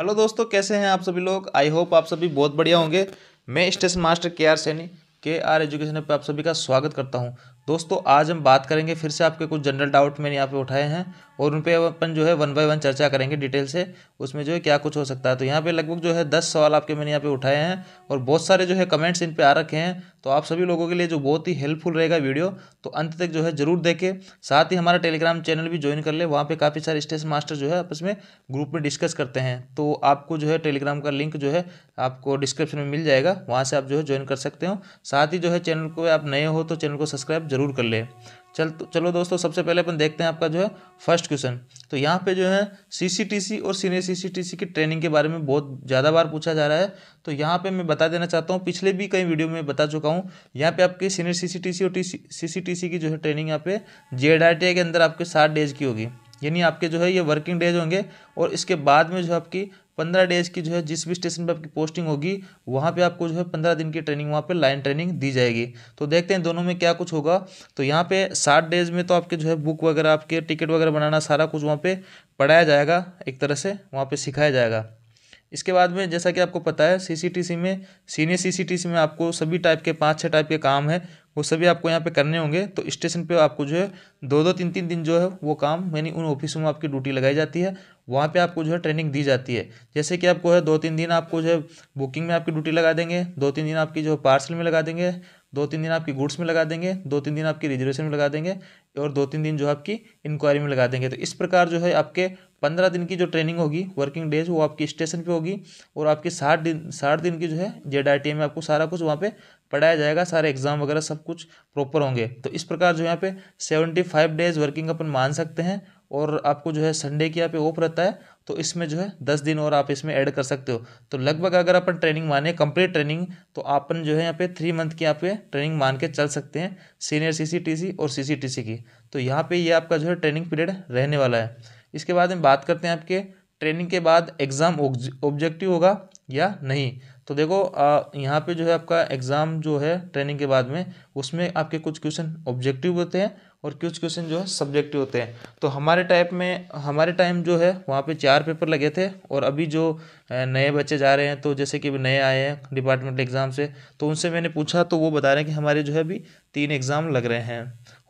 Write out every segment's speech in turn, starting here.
hello दोस्तों कैसे हैं आप सभी लोग आई होप आप सभी बहुत बढ़िया होंगे मैं station master K R Saini K R education पर आप सभी का स्वागत करता हूं दोस्तों आज हम बात करेंगे फिर से आपके कुछ जनरल डाउट मैंने यहाँ पे उठाए हैं और उन पर अपन जो है वन बाय वन चर्चा करेंगे डिटेल से उसमें जो है क्या कुछ हो सकता है तो यहाँ पे लगभग जो है दस सवाल आपके मैंने यहाँ पे उठाए हैं और बहुत सारे जो है कमेंट्स इन पे आ रखे हैं तो आप सभी लोगों के लिए जो बहुत ही हेल्पफुल रहेगा वीडियो तो अंत तक जो है जरूर देखें साथ ही हमारा टेलीग्राम चैनल भी ज्वाइन कर ले वहाँ पर काफ़ी सारे स्टेशन मास्टर जो है आपस में ग्रुप में डिस्कस करते हैं तो आपको जो है टेलीग्राम का लिंक जो है आपको डिस्क्रिप्शन में मिल जाएगा वहाँ से आप जो है ज्वाइन कर सकते हो साथ ही जो है चैनल को आप नए हो तो चैनल को सब्सक्राइब जरूर कर लें चल तो चलो दोस्तों सबसे पहले अपन देखते हैं आपका जो है फर्स्ट क्वेश्चन तो यहाँ पे जो है सीसीटीसी और सीनियर सीसीटीसी की ट्रेनिंग के बारे में बहुत ज़्यादा बार पूछा जा रहा है तो यहाँ पे मैं बता देना चाहता हूँ पिछले भी कई वीडियो में बता चुका हूँ यहाँ पे आपकी सीनियर सीसीटीसी और सीसीटीसी की जो है ट्रेनिंग यहाँ पे जे के अंदर आपके सात डेज की होगी यानी आपके जो है ये वर्किंग डेज होंगे और इसके बाद में जो आपकी पंद्रह डेज की जो है जिस भी स्टेशन पर आपकी पोस्टिंग होगी वहाँ पे आपको जो है पंद्रह दिन की ट्रेनिंग वहाँ पे लाइन ट्रेनिंग दी जाएगी तो देखते हैं दोनों में क्या कुछ होगा तो यहाँ पे साठ डेज में तो आपके जो है बुक वगैरह आपके टिकट वगैरह बनाना सारा कुछ वहाँ पर पढ़ाया जाएगा एक तरह से वहाँ पर सिखाया जाएगा इसके बाद में जैसा कि आपको पता है सीसीटीसी में सीनियर सीसीटीसी में आपको सभी टाइप के पाँच छः टाइप के काम है वो सभी आपको यहाँ पे करने होंगे तो स्टेशन पे आपको जो है दो दो तीन तीन दिन जो है वो काम यानी उन ऑफिसों में आपकी ड्यूटी लगाई जाती है वहाँ पे आपको जो है ट्रेनिंग दी जाती है जैसे कि आपको है दो तीन दिन आपको जो है बुकिंग में आपकी ड्यूटी लगा देंगे दो तीन दिन आपकी जो पार्सल में लगा देंगे दो तीन दिन आपकी गुड्स में लगा देंगे दो तीन दिन आपकी रिजर्वेशन में लगा देंगे और दो तीन दिन जो आपकी इंक्वायरी में लगा देंगे तो इस प्रकार जो है आपके पंद्रह दिन की जो ट्रेनिंग होगी वर्किंग डेज वो आपकी स्टेशन पे होगी और आपकी साठ दिन साठ दिन की जो है जेड आई टी में आपको सारा कुछ वहाँ पे पढ़ाया जाएगा सारे एग्जाम वगैरह सब कुछ प्रॉपर होंगे तो इस प्रकार जो यहाँ पे सेवेंटी फाइव डेज वर्किंग अपन मान सकते हैं और आपको जो है संडे की यहाँ पे ऑफ रहता है तो इसमें जो है दस दिन और आप इसमें ऐड कर सकते हो तो लगभग अगर अपन ट्रेनिंग माने कंप्लीट ट्रेनिंग तो अपन जो है यहाँ पे थ्री मंथ की यहाँ पे ट्रेनिंग मान के चल सकते हैं सीनियर सीसीटीसी और सीसीटीसी की तो यहाँ पे ये यह आपका जो है ट्रेनिंग पीरियड रहने वाला है इसके बाद में बात करते हैं आपके ट्रेनिंग के बाद एग्ज़ाम ऑब्जेक्टिव होगा या नहीं तो देखो यहाँ पे जो है आपका एग्ज़ाम जो है ट्रेनिंग के बाद में उसमें आपके कुछ क्वेश्चन ऑब्जेक्टिव होते हैं और कुछ क्वेश्चन जो है सब्जेक्टिव होते हैं तो हमारे टाइप में हमारे टाइम जो है वहाँ पे चार पेपर लगे थे और अभी जो नए बच्चे जा रहे हैं तो जैसे कि नए आए हैं डिपार्टमेंट एग्ज़ाम से तो उनसे मैंने पूछा तो वो बता रहे हैं कि हमारे जो है अभी तीन एग्ज़ाम लग रहे हैं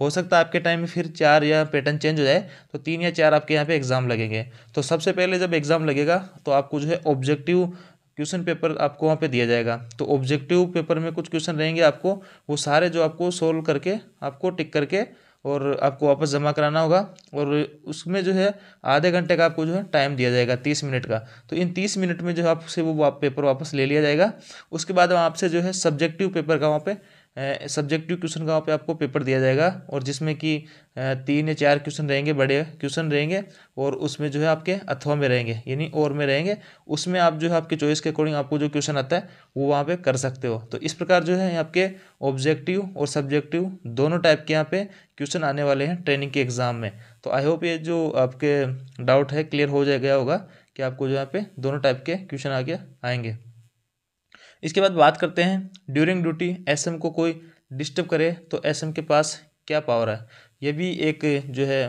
हो सकता है आपके टाइम में फिर चार या पैटर्न चेंज हो जाए तो तीन या चार आपके यहाँ पे एग्ज़ाम लगेंगे तो सबसे पहले जब एग्ज़ाम लगेगा तो आपको जो है ऑब्जेक्टिव क्वेश्चन पेपर आपको वहाँ पे दिया जाएगा तो ऑब्जेक्टिव पेपर में कुछ क्वेश्चन रहेंगे आपको वो सारे जो आपको सोल्व करके आपको टिक करके और आपको वापस जमा कराना होगा और उसमें जो है आधे घंटे का आपको जो है टाइम दिया जाएगा तीस मिनट का तो इन तीस मिनट में जो है आपसे वो पेपर वापस ले लिया जाएगा उसके बाद वहाँ आपसे जो है सब्जेक्टिव पेपर का वहाँ पर सब्जेक्टिव क्वेश्चन का वहाँ पे आपको पेपर दिया जाएगा और जिसमें कि तीन या चार क्वेश्चन रहेंगे बड़े क्वेश्चन रहेंगे और उसमें जो है आपके अथवा में रहेंगे यानी और में रहेंगे उसमें आप जो है आपके चॉइस के अकॉर्डिंग आपको जो क्वेश्चन आता है वो वहाँ पे कर सकते हो तो इस प्रकार जो है आपके ऑब्जेक्टिव और सब्जेक्टिव दोनों टाइप के यहाँ पे क्वेश्चन आने वाले हैं ट्रेनिंग के एग्ज़ाम में तो आई होप ये जो आपके डाउट है क्लियर हो जाए गया होगा कि आपको जो यहाँ पे दोनों टाइप के क्वेश्चन आगे आएंगे इसके बाद बात करते हैं ड्यूरिंग ड्यूटी एसएम को कोई डिस्टर्ब करे तो एसएम के पास क्या पावर है यह भी एक जो है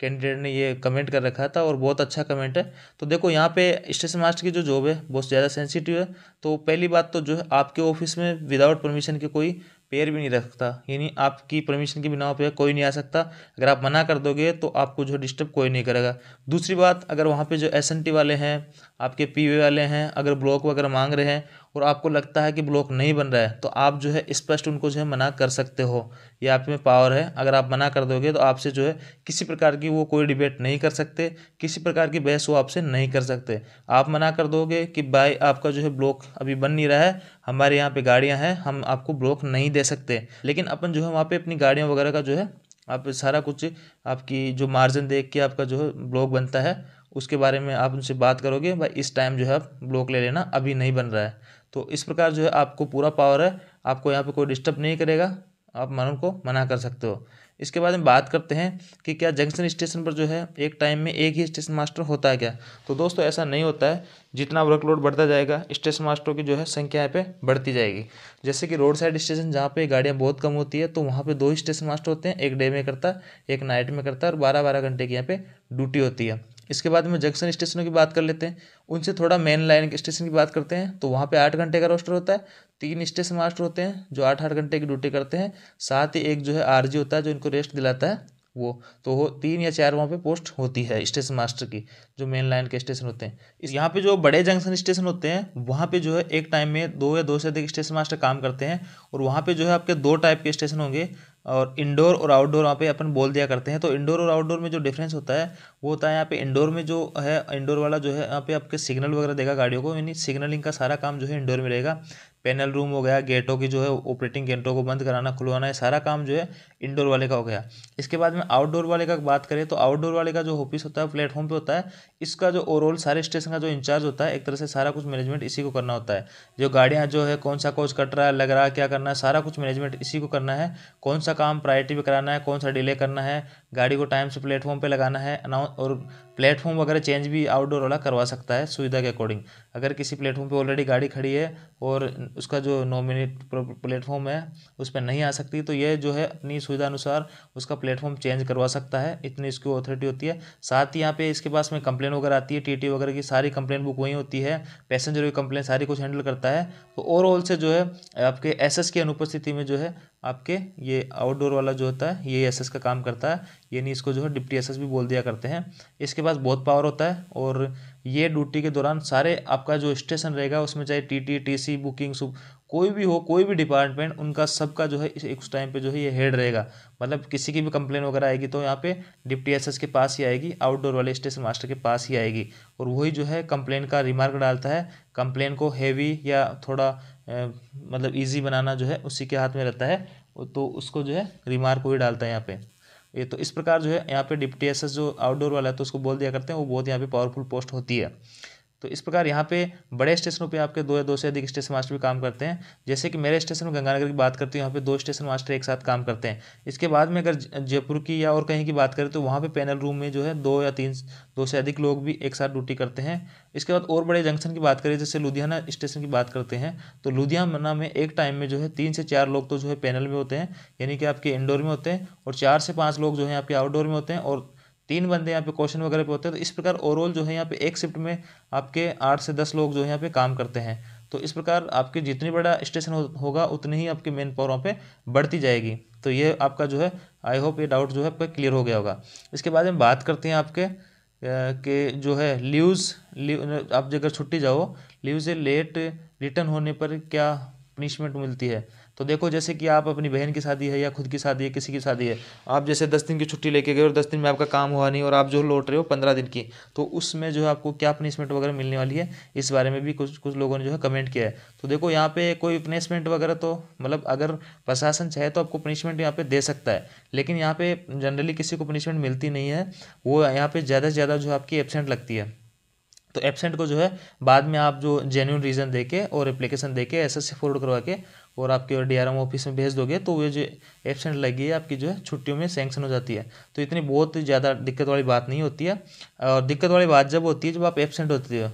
कैंडिडेट ने ये कमेंट कर रखा था और बहुत अच्छा कमेंट है तो देखो यहाँ पे स्टेशन मास्टर की जो जॉब है बहुत ज़्यादा सेंसिटिव है तो पहली बात तो जो है आपके ऑफिस में विदाउट परमिशन के कोई पैर भी नहीं रखता यानी आपकी परमिशन के बिना पे कोई नहीं आ सकता अगर आप मना कर दोगे तो आपको जो डिस्टर्ब कोई नहीं करेगा दूसरी बात अगर वहाँ पे जो एस वाले हैं आपके पी वाले हैं अगर ब्लॉक वगैरह मांग रहे हैं और आपको लगता है कि ब्लॉक नहीं बन रहा है तो आप जो है स्पष्ट उनको जो है मना कर सकते हो ये आप में पावर है अगर आप मना कर दोगे तो आपसे जो है किसी प्रकार की वो कोई डिबेट नहीं कर सकते किसी प्रकार की बहस वो आपसे नहीं कर सकते आप मना कर दोगे कि भाई आपका जो है ब्लॉक अभी बन नहीं रहा है हमारे यहाँ पर गाड़ियाँ हैं हम आपको ब्लॉक नहीं दे सकते लेकिन अपन जो है वहाँ पर अपनी गाड़ियाँ वगैरह का जो है आप सारा कुछ आपकी जो मार्जिन देख के आपका जो है ब्लॉक बनता है उसके बारे में आप उनसे बात करोगे भाई इस टाइम जो है ब्लॉक ले लेना अभी नहीं बन रहा है तो इस प्रकार जो है आपको पूरा पावर है आपको यहाँ पे कोई डिस्टर्ब नहीं करेगा आप मन उनको मना कर सकते हो इसके बाद में बात करते हैं कि क्या जंक्शन स्टेशन पर जो है एक टाइम में एक ही स्टेशन मास्टर होता है क्या तो दोस्तों ऐसा नहीं होता है जितना वर्कलोड बढ़ता जाएगा स्टेशन मास्टरों की जो है संख्या यहाँ पे बढ़ती जाएगी जैसे कि रोड साइड स्टेशन जहाँ पे गाड़ियाँ बहुत कम होती है तो वहाँ पर दो ही स्टेशन मास्टर होते हैं एक डे में करता है एक नाइट में करता है और बारह बारह घंटे की यहाँ पर ड्यूटी होती है इसके बाद में जंक्शन स्टेशनों की बात कर लेते हैं उनसे थोड़ा मेन लाइन के स्टेशन की बात करते हैं तो वहाँ पे आठ घंटे का रोस्टर होता है तीन स्टेशन मास्टर होते हैं जो आठ आठ घंटे की ड्यूटी करते हैं साथ ही एक जो है आरजी होता है जो इनको रेस्ट दिलाता है वो तो हो तीन या चार वहाँ पे पोस्ट होती है स्टेशन मास्टर की जो मेन लाइन के स्टेशन होते हैं इस यहाँ पे जो बड़े जंक्शन स्टेशन होते हैं वहाँ पे जो है एक टाइम में दो या दो से अधिक स्टेशन मास्टर काम करते हैं और वहाँ पे जो है आपके दो टाइप के स्टेशन होंगे और इंडोर और आउटडोर वहाँ पे अपन बोल दिया करते हैं तो इंडोर और आउटडोर में जो डिफरेंस होता है वो होता है यहाँ पे इंडोर में जो है इंडोर वाला जो है यहाँ पे आपके सिग्नल वगैरह देगा गाड़ियों को यानी सिग्नलिंग का सारा काम जो है इंडोर में रहेगा पैनल रूम हो गया गेटों की जो है ऑपरेटिंग गेटों को बंद कराना खुलवाना ये सारा काम जो है इंडोर वाले का हो गया इसके बाद में आउटडोर वाले का बात करें तो आउटडोर वाले का जो ऑफिस होता है प्लेटफॉर्म पे होता है इसका जो ओवरऑल सारे स्टेशन का जो इंचार्ज होता है एक तरह से सारा कुछ मैनेजमेंट इसी को करना होता है जो गाड़ियाँ जो है कौन सा कोच कट रहा है लग रहा है क्या करना है सारा कुछ मैनेजमेंट इसी को करना है कौन सा काम प्रायोरिटी पर कराना है कौन सा डिले करना है गाड़ी को टाइम से प्लेटफॉर्म पर लगाना है अनाउंस और प्लेटफॉर्म वगैरह चेंज भी आउटडोर वाला करवा सकता है सुविधा के अकॉर्डिंग अगर किसी प्लेटफॉर्म पे ऑलरेडी गाड़ी खड़ी है और उसका जो नॉमिनेट प्लेटफॉर्म है उस पर नहीं आ सकती तो ये जो है अपनी सुविधा अनुसार उसका प्लेटफॉर्म चेंज करवा सकता है इतनी इसकी अथॉरिटी होती है साथ ही यहाँ पे इसके पास में कंप्लेन वगैरह आती है टी वगैरह की सारी कंप्लेन बुक वहीं होती है पैसेंजर की कंप्लेन सारी कुछ हैंडल करता है तो ओवरऑल से जो है आपके एस की अनुपस्थिति में जो है आपके ये आउटडोर वाला जो होता है ये एस का काम करता है यानी इसको जो है डिप्टी एस भी बोल दिया करते हैं इसके पास बहुत पावर होता है और ये ड्यूटी के दौरान सारे आपका जो स्टेशन रहेगा उसमें चाहे T T T C booking कोई भी हो कोई भी डिपार्टमेंट उनका सबका जो है उस टाइम पे जो है ये हेड रहेगा मतलब किसी की भी कंप्लेन वगैरह आएगी तो यहाँ पे डिप्टी एसएस के पास ही आएगी आउटडोर वाले स्टेशन मास्टर के पास ही आएगी और वही जो है कंप्लेन का रिमार्क डालता है कंप्लेन को हैवी या थोड़ा ए, मतलब ईजी बनाना जो है उसी के हाथ में रहता है तो उसको जो है रिमार्क वही डालता है यहाँ पर ये तो इस प्रकार जो है यहाँ पे डिप्टी एसएस जो आउटडोर वाला है तो उसको बोल दिया करते हैं वो बहुत यहाँ पे पावरफुल पोस्ट होती है तो इस प्रकार यहाँ पे बड़े स्टेशनों पे आपके दो या दो से अधिक स्टेशन मास्टर भी काम करते हैं जैसे कि मेरे स्टेशन में गंगानगर की बात करते हैं यहाँ पे दो स्टेशन मास्टर एक साथ काम करते हैं इसके बाद में अगर जयपुर की या और कहीं की बात करें तो वहाँ पे पैनल रूम में जो है दो या तीन दो से अधिक लोग भी एक साथ ड्यूटी करते हैं इसके बाद और बड़े जंक्शन की बात करें जैसे लुधियाना स्टेशन की बात करते हैं तो लुधियाना में एक टाइम में जो है तीन से चार लोग तो जो है पैनल में होते हैं यानी कि आपके इंडोर में होते हैं और चार से पाँच लोग जो है आपके आउटडोर में होते हैं और तीन बंदे यहाँ पे क्वेश्चन वगैरह पे होते हैं तो इस प्रकार ओवरऑल जो है यहाँ पे एक शिफ्ट में आपके आठ से दस लोग जो है यहाँ पे काम करते हैं तो इस प्रकार आपके जितनी बड़ा स्टेशन हो, होगा उतनी ही आपकी मेन पावर वहाँ पे बढ़ती जाएगी तो ये आपका जो है आई होप ये डाउट जो है आपका क्लियर हो गया होगा इसके बाद हम बात करते हैं आपके के जो है लीव्स लीव आप जगह छुट्टी जाओ लीव से लेट रिटर्न होने पर क्या पनिशमेंट मिलती है तो देखो जैसे कि आप अपनी बहन की शादी है या खुद की शादी है किसी की शादी है आप जैसे दस दिन की छुट्टी लेके गए और दस दिन में आपका काम हुआ नहीं और आप जो लौट रहे हो पंद्रह दिन की तो उसमें जो है आपको क्या पनिशमेंट वगैरह मिलने वाली है इस बारे में भी कुछ कुछ लोगों ने जो है कमेंट किया है तो देखो यहाँ पे कोई पनिशमेंट वगैरह तो मतलब अगर प्रशासन चाहे तो आपको पनिशमेंट यहाँ पे दे सकता है लेकिन यहाँ पे जनरली किसी को पनिशमेंट मिलती नहीं है वो यहाँ पे ज़्यादा से ज़्यादा जो आपकी एबसेंट लगती है तो एबसेंट को जो है बाद में आप जो जेन्यून रीज़न दे के और एप्लीकेशन दे के एस एस फॉरवर्ड करवा के और आपके डी ऑफिस में भेज दोगे तो वो जो एबसेंट लगी है आपकी जो है छुट्टियों में सेंक्शन हो जाती है तो इतनी बहुत ज़्यादा दिक्कत वाली बात नहीं होती है और दिक्कत वाली बात जब होती है जब आप एबसेंट होते हो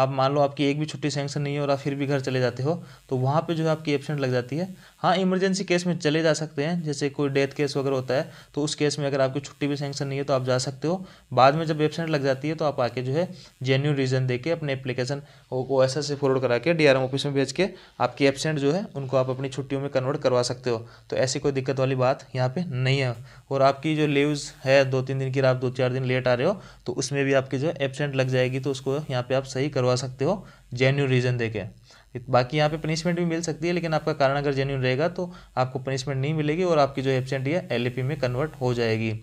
आप मान लो आपकी एक भी छुट्टी सेंक्शन नहीं है और आप फिर भी घर चले जाते हो तो वहाँ पर जो है आपकी एबसेंट लग जाती है हाँ इमरजेंसी केस में चले जा सकते हैं जैसे कोई डेथ केस वगैरह होता है तो उस केस में अगर आपकी छुट्टी भी सेंक्शन नहीं है तो आप जा सकते हो बाद में जब वेबसाइट लग जाती है तो आप आके जो है जेन्यून रीज़न दे के अपने एप्लीकेशन को एस से फॉरवर्ड करा के डी ऑफिस में भेज के आपकी एबसेंट जो है उनको आप अपनी छुट्टियों में कन्वर्ट करवा सकते हो तो ऐसी कोई दिक्कत वाली बात यहाँ पर नहीं है और आपकी जो लीव्स है दो तीन दिन की आप दो चार दिन लेट आ रहे हो तो उसमें भी आपकी जो एबसेंट लग जाएगी तो उसको यहाँ पर आप सही करवा सकते हो जेन्यून रीज़न दे के बाकी यहाँ पे पनिशमेंट भी मिल सकती है लेकिन आपका कारण अगर जेन्यून रहेगा तो आपको पनिशमेंट नहीं मिलेगी और आपकी जो एबसेंट है एल में कन्वर्ट हो जाएगी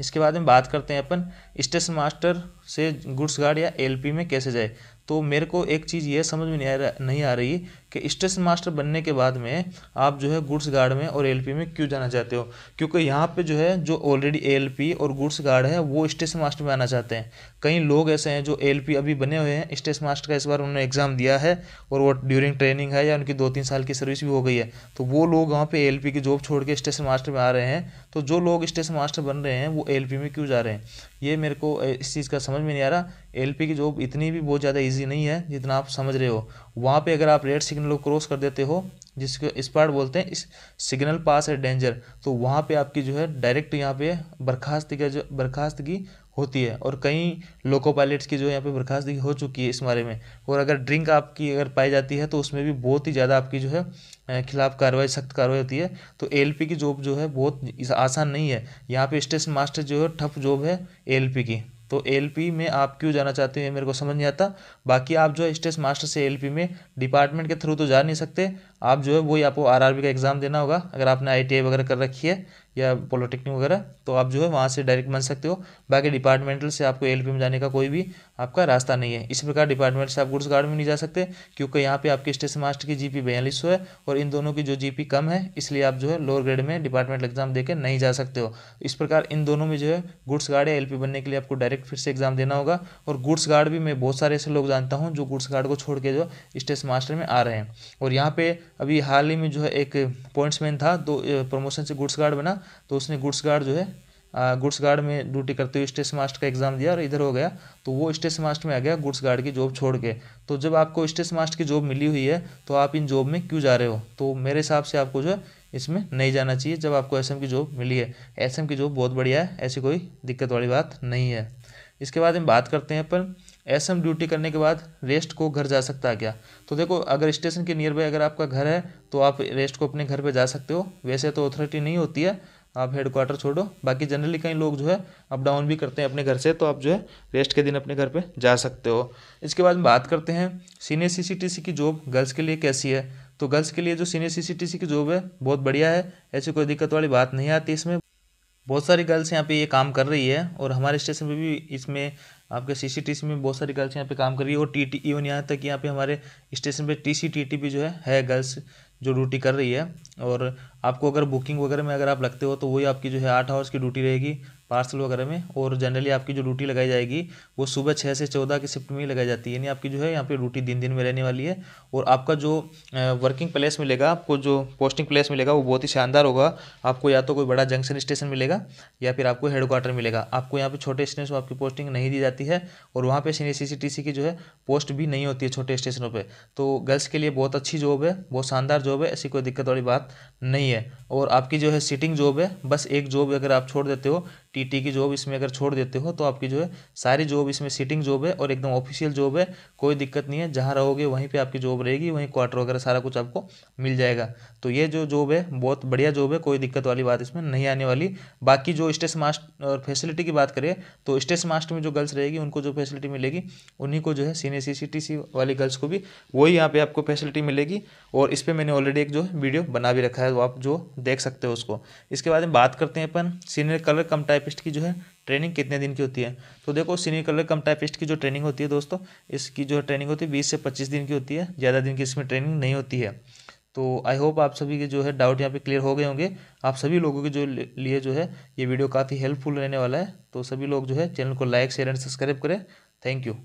इसके बाद में बात करते हैं अपन स्टेशन मास्टर से गुड्स गार्ड या पी में कैसे जाए तो मेरे को एक चीज़ यह समझ में नहीं आ रही कि स्टेशन मास्टर बनने के बाद में आप जो है गुड्स गार्ड में और एलपी में क्यों जाना चाहते हो क्योंकि यहाँ पे जो है जो ऑलरेडी एलपी और गुड्स गार्ड है वो स्टेशन मास्टर में आना चाहते हैं कई लोग ऐसे हैं जो एलपी अभी बने हुए हैं स्टेशन मास्टर का इस बार उन्होंने एग्ज़ाम दिया है और वो ड्यूरिंग ट्रेनिंग है या उनकी दो तीन साल की सर्विस भी हो गई है तो वो लोग वहाँ पर एल की जॉब छोड़ के स्टेशन मास्टर में आ रहे हैं तो जो लोग स्टेशन मास्टर बन रहे हैं वो एल में क्यों जा रहे हैं ये मेरे को इस चीज़ का समझ में नहीं आ रहा एल की जॉब इतनी भी बहुत ज़्यादा ईजी नहीं है जितना आप समझ रहे हो वहाँ पे अगर आप रेड सिग्नल को क्रॉस कर देते हो जिसको इस पार्ट बोलते हैं इस सिग्नल पास है डेंजर तो वहाँ पे आपकी जो है डायरेक्ट यहाँ पे बर्खास्त का जो बर्खास्तगी होती है और कई लोको पायलट्स की जो यहाँ पे बर्खास्तगी हो चुकी है इस बारे में और अगर ड्रिंक आपकी अगर पाई जाती है तो उसमें भी बहुत ही ज़्यादा आपकी जो है खिलाफ कार्रवाई सख्त कार्रवाई होती है तो एल की जॉब जो है बहुत आसान नहीं है यहाँ पर स्टेशन मास्टर जो है ठप जॉब है एल की तो एल में आप क्यों जाना चाहते हो मेरे को समझ नहीं आता बाकी आप जो स्टेस मास्टर से एल में डिपार्टमेंट के थ्रू तो जा नहीं सकते आप जो है वही आपको आरआरबी का एग्ज़ाम देना होगा अगर आपने आईटीआई वगैरह कर रखी है या पॉलिटेक्निक वगैरह तो आप जो है वहाँ से डायरेक्ट बन सकते हो बाकी डिपार्टमेंटल से आपको एल में जाने का कोई भी आपका रास्ता नहीं है इसी प्रकार डिपार्टमेंट से आप गुड्स गार्ड में नहीं जा सकते क्योंकि यहाँ पे आपके स्टेशन मास्टर की पी बयालीस है और इन दोनों की जो पी कम है इसलिए आप जो है लोअर ग्रेड में डिपार्टमेंटल एग्जाम देकर नहीं जा सकते हो इस प्रकार इन दोनों में जो है गुड्स गार्ड या एल बनने के लिए आपको डायरेक्ट फिर से एग्जाम देना होगा और गुड्स गार्ड भी मैं बहुत सारे ऐसे लोग जानता हूँ जो गुड्स गार्ड को छोड़ के जो स्टेशन मास्टर में आ रहे हैं और यहाँ पर अभी हाल ही में जो है एक पॉइंट्समैन था तो प्रमोशन से गुड्स गार्ड बना तो उसने गुड्स गार्ड जो है गुड्स गार्ड में ड्यूटी करते हुए स्टेशन मास्टर का एग्ज़ाम दिया और इधर हो गया तो वो स्टेशन मास्टर में आ गया गुड्स गार्ड की जॉब छोड़ के तो जब आपको स्टेशन मास्टर की जॉब मिली हुई है तो आप इन जॉब में क्यों जा रहे हो तो मेरे हिसाब से आपको जो है इसमें नहीं जाना चाहिए जब आपको एस की जॉब मिली है एस की जॉब बहुत बढ़िया है ऐसी कोई दिक्कत वाली बात नहीं है इसके बाद हम बात करते हैं अपन ऐसे हम ड्यूटी करने के बाद रेस्ट को घर जा सकता है क्या तो देखो अगर स्टेशन के नियर बाई अगर आपका घर है तो आप रेस्ट को अपने घर पे जा सकते हो वैसे तो अथॉरिटी नहीं होती है आप हेडक्वार्टर छोड़ो बाकी जनरली कई लोग जो है अप डाउन भी करते हैं अपने घर से तो आप जो है रेस्ट के दिन अपने घर पर जा सकते हो इसके बाद बात करते हैं सीनियर सी की जॉब गर्ल्स के लिए कैसी है तो गर्ल्स के लिए जो सीनियर सी की जॉब है बहुत बढ़िया है ऐसी कोई दिक्कत वाली बात नहीं आती इसमें बहुत सारी गर्ल्स यहाँ पे ये काम कर रही है और हमारे स्टेशन पे भी इसमें आपके सी सी टी सी में बहुत सारी गर्ल्स यहाँ पे काम कर रही है और टी टी इवन यहाँ तक यहाँ पे हमारे स्टेशन पे टी सी टी टी भी जो है है गर्ल्स जो ड्यूटी कर रही है और आपको अगर बुकिंग वगैरह में अगर आप लगते हो तो वही आपकी जो है आठ आवर्स की ड्यूटी रहेगी पार्सल वगैरह में और जनरली आपकी जो ड्यूटी लगाई जाएगी वो सुबह छः से चौदह की शिफ्ट में ही लगाई जाती है यानी आपकी जो है यहाँ पे ड्यूटी दिन दिन में रहने वाली है और आपका जो वर्किंग प्लेस मिलेगा आपको जो पोस्टिंग प्लेस मिलेगा वो बहुत ही शानदार होगा आपको या तो कोई बड़ा जंक्शन स्टेशन मिलेगा या फिर आपको हेडक्वार्टर मिलेगा आपको यहाँ पर छोटे स्टेशन पर आपकी पोस्टिंग नहीं दी जाती है और वहाँ पर सीनियर सी की जो है पोस्ट भी नहीं होती है छोटे स्टेशनों पर तो गर्ल्स के लिए बहुत अच्छी जॉब है बहुत शानदार जॉब है ऐसी कोई दिक्कत वाली बात नहीं है और आपकी जो है सिटिंग जॉब है बस एक जॉब अगर आप छोड़ देते हो टीटी की जॉब इसमें अगर छोड़ देते हो तो आपकी जो है सारी जॉब इसमें सिटिंग जॉब है और एकदम ऑफिशियल जॉब है कोई दिक्कत नहीं है जहाँ रहोगे वहीं पे आपकी जॉब रहेगी वहीं क्वार्टर वगैरह सारा कुछ आपको मिल जाएगा तो ये जो जॉब है बहुत बढ़िया जॉब है कोई दिक्कत वाली बात इसमें नहीं आने वाली बाकी जो स्टेशन मास्टर फैसिलिटी की बात करें तो स्टेशन मास्टर में जो गर्ल्स रहेगी उनको जो फैसिलिटी मिलेगी उन्हीं को जो है senior C C T C वाली गर्ल्स को भी वही यहाँ पे आपको फैसिलिटी मिलेगी और इस पर मैंने ऑलरेडी एक जो वीडियो बना भी रखा है वो तो आप जो देख सकते हो उसको इसके बाद में बात करते हैं अपन senior clerk cum type typist की जो है ट्रेनिंग कितने दिन की होती है तो देखो सीनियर कलर कम टाइपिस्ट की जो ट्रेनिंग होती है दोस्तों इसकी जो ट्रेनिंग होती है बीस से पच्चीस दिन की होती है ज़्यादा दिन की इसमें ट्रेनिंग नहीं होती है तो आई होप आप सभी के जो है डाउट यहाँ पे क्लियर हो गए होंगे आप सभी लोगों के जो लिए जो है ये वीडियो काफ़ी हेल्पफुल रहने वाला है तो सभी लोग जो है चैनल को लाइक शेयर एंड सब्सक्राइब करें थैंक यू